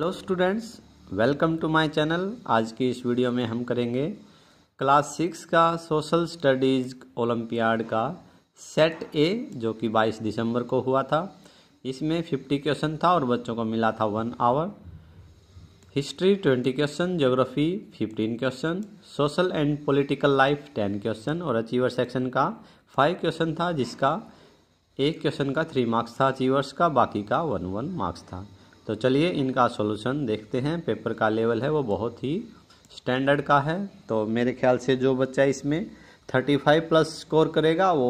hello students welcome to my channel आज की इस वीडियो में हम करेंगे क्लास सिक्स का सोशल स्टडीज़ ओलंपियाड का सेट ए जो कि 22 दिसंबर को हुआ था इसमें 50 क्वेश्चन था और बच्चों को मिला था one hour history 20 question geography 15 question social and political life 10 question और अचीवर सेक्शन का फाइव क्वेश्चन था जिसका एक क्वेश्चन का थ्री मार्क्स था अचीवर्स का बाकी का वन वन मार्क्स था तो चलिए इनका सॉल्यूशन देखते हैं पेपर का लेवल है वो बहुत ही स्टैंडर्ड का है तो मेरे ख्याल से जो बच्चा इसमें थर्टी फाइव प्लस स्कोर करेगा वो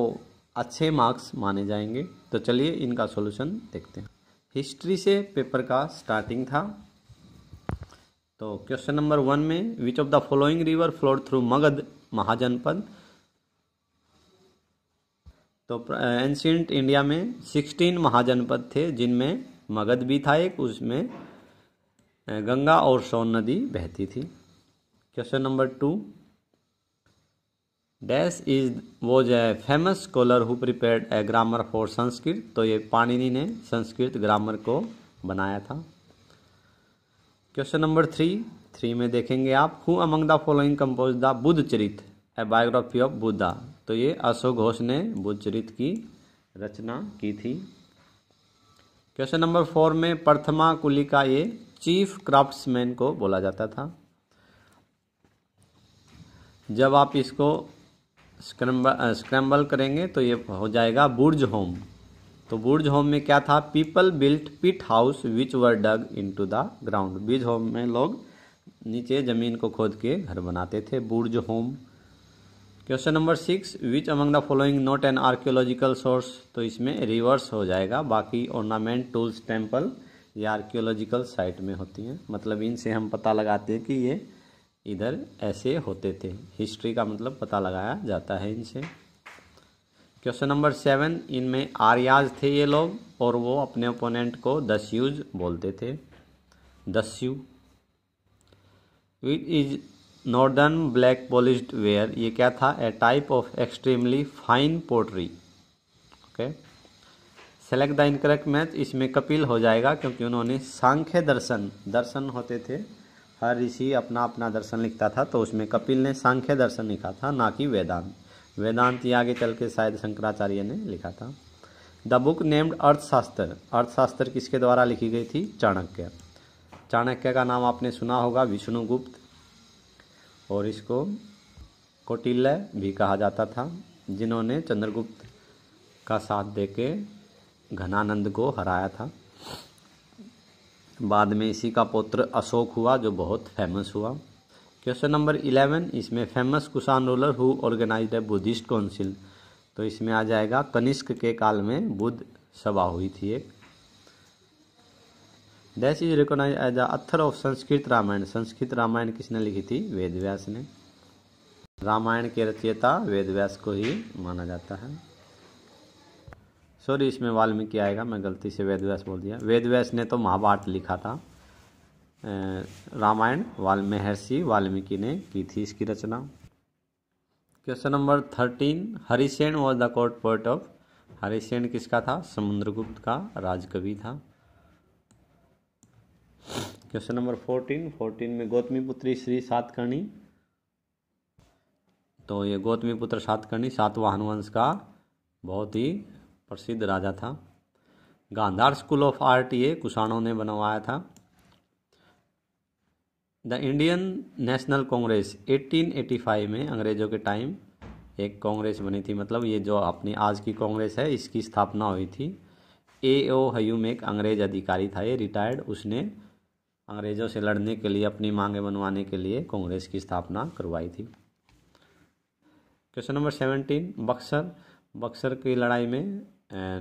अच्छे मार्क्स माने जाएंगे तो चलिए इनका सॉल्यूशन देखते हैं हिस्ट्री से पेपर का स्टार्टिंग था तो क्वेश्चन नंबर वन में which of the following river flowed through Magadh Mahajanapada तो एंशियंट uh, इंडिया में सिक्सटीन महाजनपद थे जिनमें मगध भी था एक उसमें गंगा और सोन नदी बहती थी question number two dash is was a famous scholar who prepared a grammar for Sanskrit तो ये पाणिनि ने संस्कृत ग्रामर को बनाया था क्वेश्चन नंबर थ्री थ्री में देखेंगे आप who among the following composed the Buddhacharita a biography of Buddha तो ये अशोक घोष ने बुद्ध चरित की रचना की थी क्वेश्चन नंबर फोर में प्रथमा कुली का ये चीफ क्राफ्ट्समैन को बोला जाता था जब आप इसको स्क्रम्बल स्क्रैम्बल करेंगे तो ये हो जाएगा बुर्ज होम तो बुर्ज होम में क्या था people built pit house which were dug into the ground Burzahom में लोग नीचे ज़मीन को खोद के घर बनाते थे Burzahom question number six which among the following not an archaeological source तो इसमें रिवर्स हो जाएगा बाकी ऑर्नामेंट टूल्स टेम्पल ये आर्कियोलॉजिकल साइट में होती हैं मतलब इनसे हम पता लगाते हैं कि ये इधर ऐसे होते थे हिस्ट्री का मतलब पता लगाया जाता है इनसे क्वेश्चन नंबर सेवन इनमें आर्याज थे ये लोग और वो अपने ओपोनेंट को दस्यूज बोलते थे दस्यू which is northern black polish ware ये क्या था a type of extremely fine pottery okay select the incorrect match इसमें कपिल हो जाएगा क्योंकि उन्होंने सांख्य दर्शन दर्शन होते थे हर ऋषि अपना अपना दर्शन लिखता था तो उसमें कपिल ने सांख्य दर्शन लिखा था ना कि वेदांत वेदांत ये आगे चल के शायद शंकराचार्य ने लिखा था द बुक नेम्ड अर्थशास्त्र अर्थशास्त्र किसके द्वारा लिखी गई थी चाणक्य चाणक्य का नाम आपने सुना होगा विष्णुगुप्त और इसको कौटिल्य भी कहा जाता था जिन्होंने चंद्रगुप्त का साथ देके घनानंद को हराया था बाद में इसी का पुत्र अशोक हुआ जो बहुत फेमस हुआ क्वेश्चन नंबर इलेवन इसमें famous Kushan ruler who organize है बुद्धिस्ट काउंसिल तो इसमें आ जाएगा कनिष्क के काल में बुद्ध सभा हुई थी एक this is recognize as the author of Sanskrit Ramayana Sanskrit Ramayana किसने लिखी थी वेद व्यास ने रामायण के रचयिता वेद व्यास को ही माना जाता है सॉरी इसमें वाल्मीकि आएगा मैं गलती से वेद व्यास बोल दिया वेद व्यास ने तो महाभारत लिखा था रामायण वाल महर्षि वाल्मीकि ने की थी इसकी रचना question number thirteen Harisena was the court poet of Harisena किसका था समुद्रगुप्त का राजकवि था क्वेश्चन नंबर फोर्टीन फोर्टीन में गौतमी पुत्री श्री सातकर्णी तो ये गौतमी पुत्र सातकर्णी सातवाहन वंश का बहुत ही प्रसिद्ध राजा था गांधार स्कूल ऑफ आर्ट ये कुषाणों ने बनवाया था द इंडियन नेशनल कांग्रेस 1885 में अंग्रेजों के टाइम एक कांग्रेस बनी थी मतलब ये जो अपनी आज की कांग्रेस है इसकी स्थापना हुई थी ए ओ हयूम एक अंग्रेज अधिकारी था ये रिटायर्ड उसने अंग्रेजों से लड़ने के लिए अपनी मांगें बनवाने के लिए कांग्रेस की स्थापना करवाई थी question number seventeen Buxar Buxar की लड़ाई में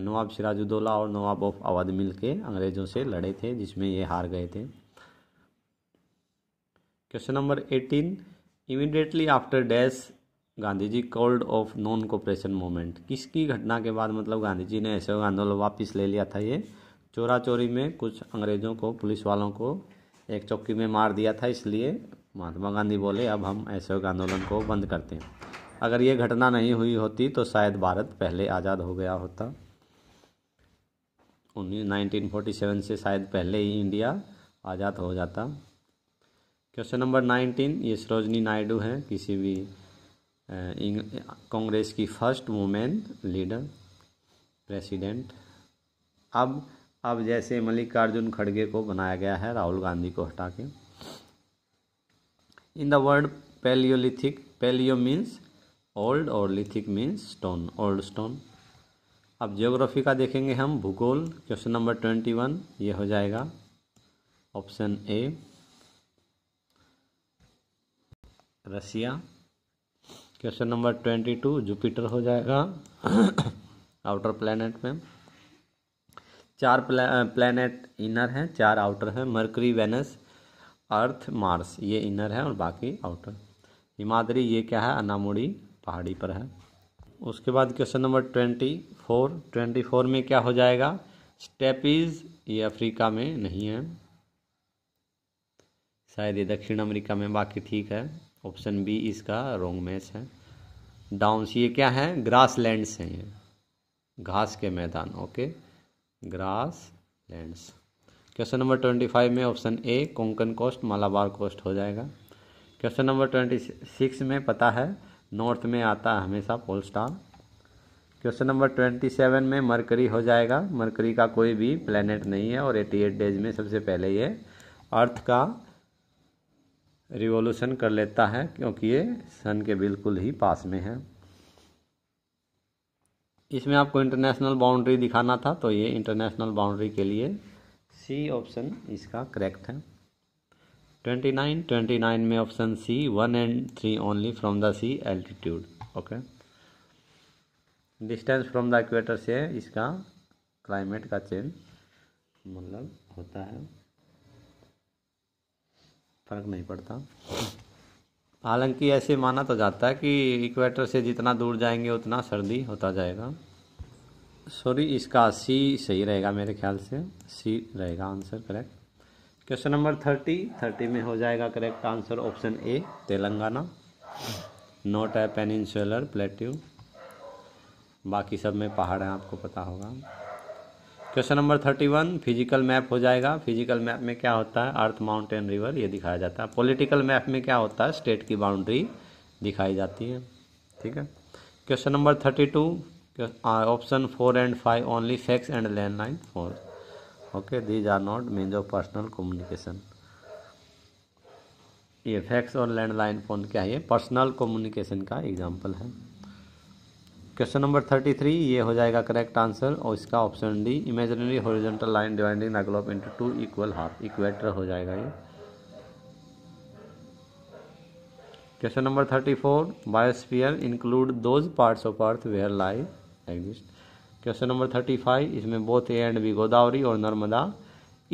नवाब सिराजुद्दौला और नवाब ऑफ अवध मिल के अंग्रेजों से लड़े थे जिसमें ये हार गए थे question number eighteen immediately after dash Gandhi ji called off non cooperation movement किसकी घटना के बाद मतलब गांधी जी ने ऐसे आंदोलन वापस ले लिया था ये चोरा चोरी में कुछ अंग्रेज़ों को पुलिस वालों को एक चौकी में मार दिया था इसलिए महात्मा गांधी बोले अब हम असहयोग आंदोलन को बंद करते हैं अगर ये घटना नहीं हुई होती तो शायद भारत पहले आज़ाद हो गया होता उन्नीस 1947 से शायद पहले ही इंडिया आज़ाद हो जाता क्वेश्चन नंबर नाइनटीन ये सरोजनी नायडू हैं किसी भी कांग्रेस की फर्स्ट वुमेन लीडर प्रेसिडेंट अब अब जैसे मल्लिकार्जुन खड़गे को बनाया गया है राहुल गांधी को हटा के in the word paleolithic paleo means old और lithic means stone old stone अब ज्योग्राफी का देखेंगे हम भूगोल क्वेश्चन नंबर ट्वेंटी वन ये हो जाएगा option A Russia question number twenty two Jupiter हो जाएगा आउटर प्लैनेट में चार प्ला, प्लानट इनर हैं चार आउटर हैं मर्करी वेनस अर्थ मार्स ये इनर है और बाकी आउटर हिमाद्री ये क्या है अनामोड़ी पहाड़ी पर है उसके बाद question number twenty four twenty four में क्या हो जाएगा स्टेपीज ये अफ्रीका में नहीं है शायद ये दक्षिण अमेरिका में बाकी ठीक है ऑप्शन बी इसका रोंग मैच है डाउन्स ये क्या है ग्रास लैंड्स हैं ये घास के मैदान okay grasslands question number twenty five में option A Konkan coast Malabar coast हो जाएगा क्वेश्चन नंबर ट्वेंटी सिक्स में पता है नॉर्थ में आता है हमेशा pole star question number twenty seven में मरकरी हो जाएगा मरकरी का कोई भी प्लेनेट नहीं है और एटी एट डेज में सबसे पहले ये अर्थ का रिवॉल्यूशन कर लेता है क्योंकि ये सन के बिल्कुल ही पास में है इसमें आपको इंटरनेशनल बाउंड्री दिखाना था तो ये इंटरनेशनल बाउंड्री के लिए सी ऑप्शन इसका करेक्ट है ट्वेंटी नाइन ट्वेंटी नाइन में option C one and three only from the sea altitude okay distance from the equator से इसका क्लाइमेट का चेंज मतलब होता है फर्क नहीं पड़ता हालांकि ऐसे माना तो जाता है कि इक्वेटर से जितना दूर जाएंगे उतना सर्दी होता जाएगा सॉरी इसका सी सही रहेगा मेरे ख्याल से सी रहेगा answer correct question number thirty thirty में हो जाएगा correct answer option A Telangana not a peninsular plateau बाकी सब में पहाड़ हैं आपको पता होगा question number thirty one physical map हो जाएगा फिजिकल मैप में क्या होता है अर्थ माउंटेन रिवर ये दिखाया जाता है पॉलिटिकल मैप में क्या होता है स्टेट की बाउंड्री दिखाई जाती है ठीक है question number thirty two option four and five only fax and landline four okay these are not means of personal communication ये फैक्स और लैंडलाइन फ़ोन क्या है पर्सनल कम्युनिकेशन का एग्जाम्पल है क्वेश्चन नंबर थर्टी थ्री ये हो जाएगा correct answer और इसका option D imaginary horizontal line dividing the globe into two equal half equator हो जाएगा ये question number thirty four biosphere include those parts of earth where life exist question number thirty five इसमें both A and B Godavari और Narmada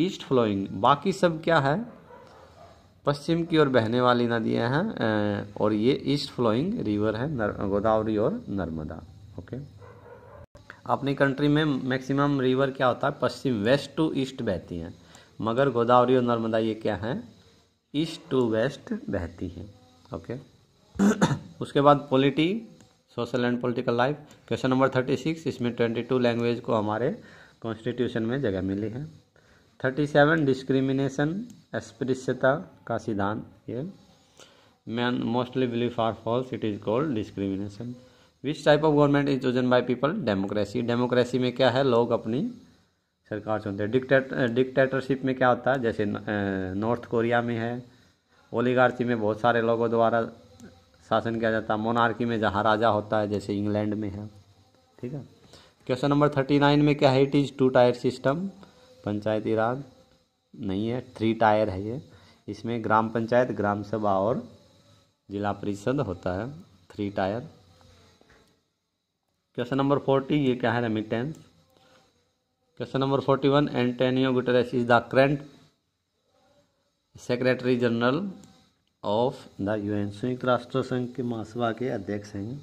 east flowing बाकी सब क्या है पश्चिम की ओर बहने वाली नदियां हैं और ये ईस्ट फ्लोइंग रिवर है गोदावरी और नर्मदा ओके अपनी कंट्री में मैक्सिमम रिवर क्या होता है पश्चिम वेस्ट टू ईस्ट बहती हैं मगर गोदावरी और नर्मदा ये क्या है ईस्ट टू वेस्ट बहती हैं ओके उसके बाद polity social and political life question number thirty six इसमें ट्वेंटी टू लैंग्वेज को हमारे कॉन्स्टिट्यूशन में जगह मिली है थर्टी सेवन डिस्क्रिमिनेशन अस्पृश्यता का सिद्धांत ये man mostly believe are false it is called discrimination which type of government is chosen by people democracy democracy में क्या है लोग अपनी सरकार चुनते हैं डिक्टेट डिक्टेटरशिप में क्या होता है जैसे नॉर्थ कोरिया में है ओलीगार्ची में बहुत सारे लोगों द्वारा शासन किया जाता है मोनार्की में जहाँ राजा होता है जैसे इंग्लैंड में है ठीक है क्वेश्चन नंबर थर्टी नाइन में क्या है it is two tier system Panchayati Raj नहीं है थ्री टायर है ये इसमें ग्राम पंचायत ग्राम सभा और जिला परिषद होता है three tier question number forty ये क्या है remittance question number forty one Antonio Guterres is the current secretary general of the UN संयुक्त राष्ट्र संघ के महासभा के अध्यक्ष हैं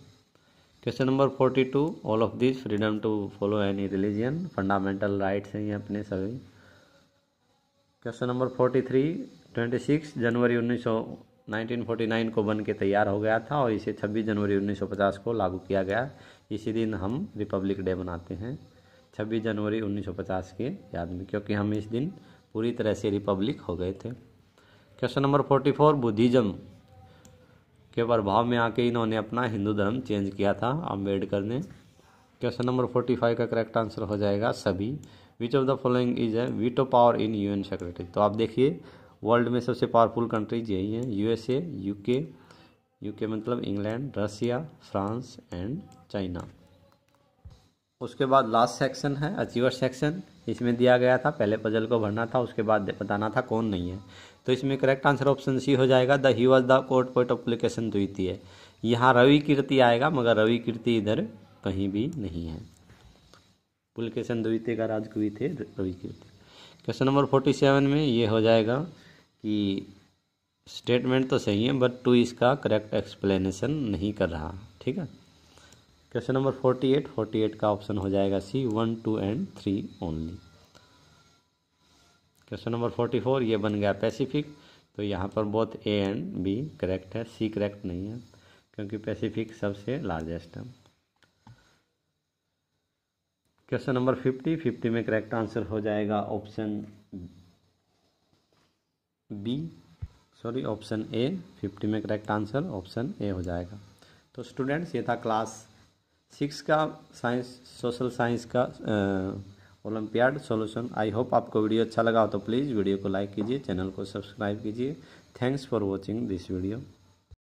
question number forty two all of this freedom to follow any religion fundamental rights हैं ये अपने सभी question number forty three twenty six जनवरी उन्नीस सौ 1949 को बन के तैयार हो गया था और इसे 26 जनवरी 1950 को लागू किया गया इसी दिन हम रिपब्लिक डे मनाते हैं 26 जनवरी 1950 के याद में क्योंकि हम इस दिन पूरी तरह से रिपब्लिक हो गए थे क्वेश्चन नंबर 44 बुद्धिज़्म के प्रभाव में आके इन्होंने अपना हिंदू धर्म चेंज किया था अम्बेडकर ने क्वेश्चन नंबर फोर्टी फाइव का करेक्ट आंसर हो जाएगा सभी which of the following is a veto power in UN secretary तो आप देखिए वर्ल्ड में सबसे पावरफुल कंट्रीज यही हैं यूएसए यूके यूके मतलब England Russia France and China उसके बाद लास्ट सेक्शन है अचीवर सेक्शन इसमें दिया गया था पहले पजल को भरना था उसके बाद बताना था कौन नहीं है तो इसमें करेक्ट आंसर ऑप्शन सी हो जाएगा the he was the court poet Pulakeshin द्वितीय यहाँ रवि कीर्ति आएगा मगर रवि कीर्ति इधर कहीं भी नहीं है पुलकेशन द्वितीय का राजकवि थे Ravikirti question number forty seven में ये हो जाएगा कि स्टेटमेंट तो सही है बट टू इसका करेक्ट एक्सप्लेनेशन नहीं कर रहा ठीक है question number forty eight forty eight का ऑप्शन हो जाएगा C one two and three only question number forty four ये बन गया पैसिफिक तो यहाँ पर both A and B correct है सी करेक्ट नहीं है क्योंकि पैसिफिक सबसे लार्जेस्ट है क्वेश्चन नंबर फिफ्टी फिफ्टी में करेक्ट आंसर हो जाएगा option B sorry option A fifty में करेक्ट आंसर ऑप्शन ए हो जाएगा तो स्टूडेंट्स ये था क्लास सिक्स का साइंस सोशल साइंस का ओलम्पियाड सॉल्यूशन आई होप आपको वीडियो अच्छा लगा हो तो प्लीज़ वीडियो को लाइक कीजिए चैनल को सब्सक्राइब कीजिए thanks for watching this video